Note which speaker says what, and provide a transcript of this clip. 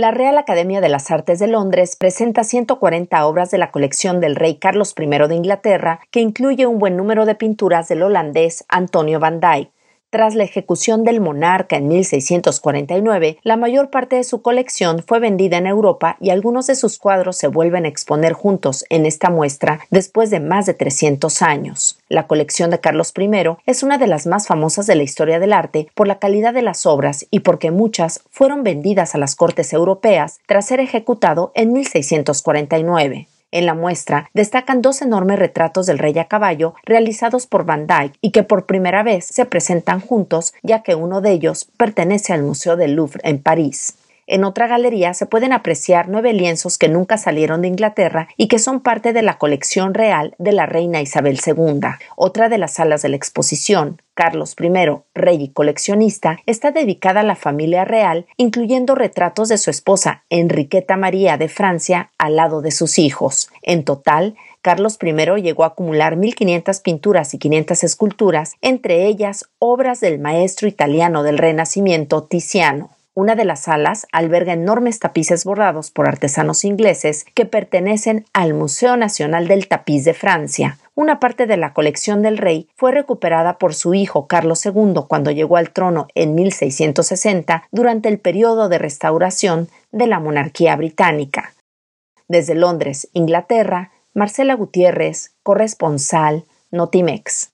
Speaker 1: La Real Academia de las Artes de Londres presenta 140 obras de la colección del rey Carlos I de Inglaterra, que incluye un buen número de pinturas del holandés Antonio van Dyck. Tras la ejecución del monarca en 1649, la mayor parte de su colección fue vendida en Europa y algunos de sus cuadros se vuelven a exponer juntos en esta muestra después de más de 300 años. La colección de Carlos I es una de las más famosas de la historia del arte por la calidad de las obras y porque muchas fueron vendidas a las cortes europeas tras ser ejecutado en 1649. En la muestra destacan dos enormes retratos del rey a caballo realizados por Van Dyck y que por primera vez se presentan juntos, ya que uno de ellos pertenece al Museo del Louvre en París en otra galería se pueden apreciar nueve lienzos que nunca salieron de Inglaterra y que son parte de la colección real de la reina Isabel II. Otra de las salas de la exposición, Carlos I, rey y coleccionista, está dedicada a la familia real, incluyendo retratos de su esposa Enriqueta María de Francia al lado de sus hijos. En total, Carlos I llegó a acumular 1.500 pinturas y 500 esculturas, entre ellas obras del maestro italiano del Renacimiento Tiziano. Una de las salas alberga enormes tapices bordados por artesanos ingleses que pertenecen al Museo Nacional del Tapiz de Francia. Una parte de la colección del rey fue recuperada por su hijo Carlos II cuando llegó al trono en 1660 durante el periodo de restauración de la monarquía británica. Desde Londres, Inglaterra, Marcela Gutiérrez, corresponsal Notimex.